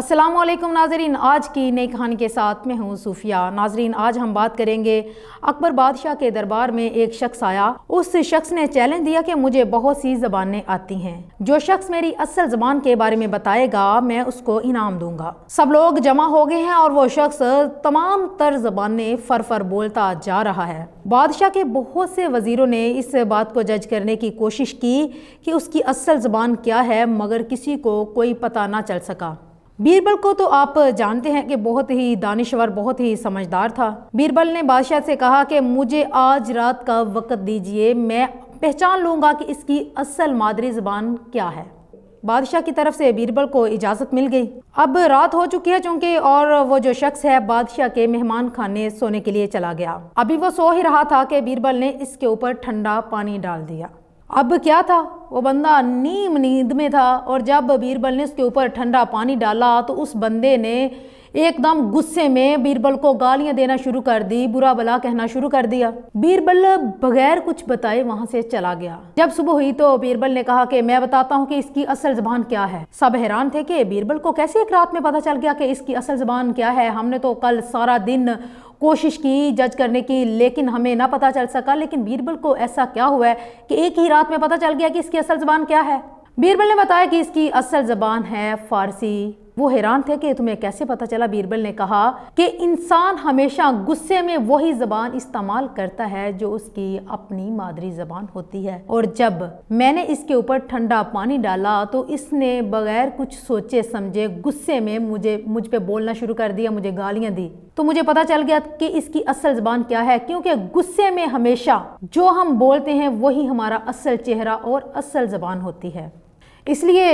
अस्सलाम वालेकुम नाजरीन आज की नई कहानी के साथ मैं हूँ सूफिया नाजरीन आज हम बात करेंगे अकबर बादशाह के दरबार में एक शख्स आया उस शख्स ने चैलेंज दिया कि मुझे बहुत सी जबानें आती हैं जो शख्स मेरी असल जबान के बारे में बताएगा मैं उसको इनाम दूंगा सब लोग जमा हो गए हैं और वो शख्स तमाम तर जबानें फर फर बोलता जा रहा है बादशाह के बहुत से वजीरों ने इस बात को जज करने की कोशिश की कि उसकी असल जबान क्या है मगर किसी को कोई पता ना चल सका बीरबल को तो आप जानते हैं कि बहुत ही दानिश्वर बहुत ही समझदार था बीरबल ने बादशाह से कहा कि मुझे आज रात का वक्त दीजिए मैं पहचान लूँगा कि इसकी असल मादरी ज़बान क्या है बादशाह की तरफ से बीरबल को इजाज़त मिल गई अब रात हो चुकी है चूँकि और वो जो शख्स है बादशाह के मेहमान खाने सोने के लिए चला गया अभी वो सो ही रहा था कि बीरबल ने इसके ऊपर ठंडा पानी डाल दिया अब क्या था वो बंदा नीम नींद में था और जब बीरबल ने उसके ऊपर ठंडा पानी डाला तो उस बंदे ने एकदम गुस्से में बीरबल को गालियां देना शुरू कर दी बुरा भला कहना शुरू कर दिया बीरबल बगैर कुछ बताए वहां से चला गया जब सुबह हुई तो बीरबल ने कहा कि मैं बताता हूँ कि इसकी असल जबान क्या है सब हैरान थे कि बीरबल को कैसे एक रात में पता चल गया कि इसकी असल जबान क्या है हमने तो कल सारा दिन कोशिश की जज करने की लेकिन हमें ना पता चल सका लेकिन बीरबल को ऐसा क्या हुआ है कि एक ही रात में पता चल गया कि इसकी असल ज़बान क्या है बीरबल ने बताया कि इसकी असल ज़बान है फ़ारसी वो हैरान थे कि तुम्हें कैसे पता चला बीरबल ने कहा कि इंसान हमेशा गुस्से में वही जबान इस्तेमाल करता है जो उसकी अपनी मादरी जबान होती है और जब मैंने इसके ऊपर ठंडा पानी डाला तो इसने बगैर कुछ सोचे समझे गुस्से में मुझे मुझ पर बोलना शुरू कर दिया मुझे गालियाँ दी तो मुझे पता चल गया कि इसकी असल जबान क्या है क्योंकि गुस्से में हमेशा जो हम बोलते हैं वही हमारा असल चेहरा और असल जबान होती है इसलिए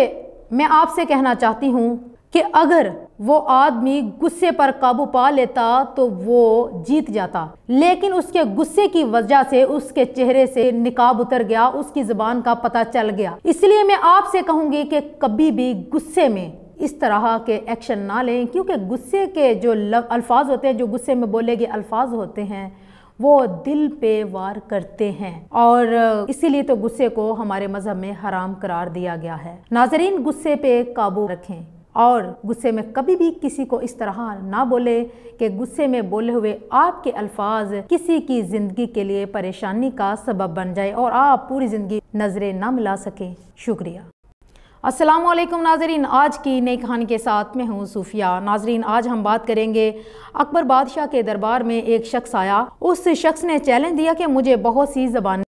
मैं आपसे कहना चाहती हूँ कि अगर वो आदमी गुस्से पर काबू पा लेता तो वो जीत जाता लेकिन उसके गुस्से की वजह से उसके चेहरे से निकाब उतर गया उसकी ज़बान का पता चल गया इसलिए मैं आपसे कहूंगी कि कभी भी गुस्से में इस तरह के एक्शन ना लें क्योंकि गुस्से के जो अल्फाज होते हैं जो गुस्से में बोले गए अल्फाज होते हैं वो दिल पे वार करते हैं और इसीलिए तो गुस्से को हमारे मज़हब में हराम करार दिया गया है नाजरीन गुस्से पे काबू रखें और गुस्से में कभी भी किसी को इस तरह ना बोले कि गुस्से में बोले हुए आपके अल्फाज किसी की ज़िंदगी के लिए परेशानी का सबब बन जाए और आप पूरी ज़िंदगी नज़रें ना मिला सकें शुक्रिया अस्सलाम वालेकुम नाजरीन आज की नई कहानी के साथ मैं हूँ सूफिया नाजरीन आज हम बात करेंगे अकबर बादशाह के दरबार में एक शख्स आया उस शख्स ने चैलेंज दिया कि मुझे बहुत सी जबान